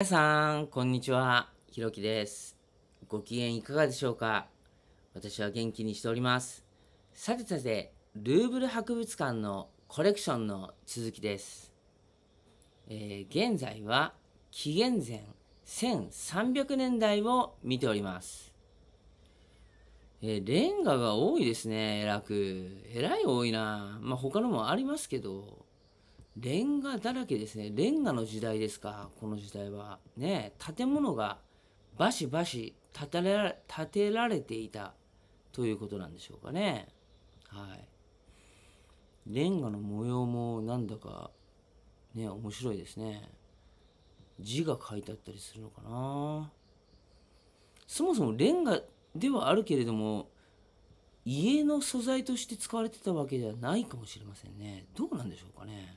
皆さん、こんにちは。ひろきです。ご機嫌いかがでしょうか私は元気にしております。さてさて、ルーブル博物館のコレクションの続きです。えー、現在は紀元前1300年代を見ております。えー、レンガが多いですね、えらく。えらい多いな。まあ、他のもありますけど。レンガだらけですね。レンガの時代ですか、この時代は。ね建物がバシバシ建てられ建てられていたということなんでしょうかね。はい。レンガの模様もなんだかね、面白いですね。字が書いてあったりするのかな。そもそもレンガではあるけれども、家の素材として使われてたわけではないかもしれませんね。どうなんでしょうかね。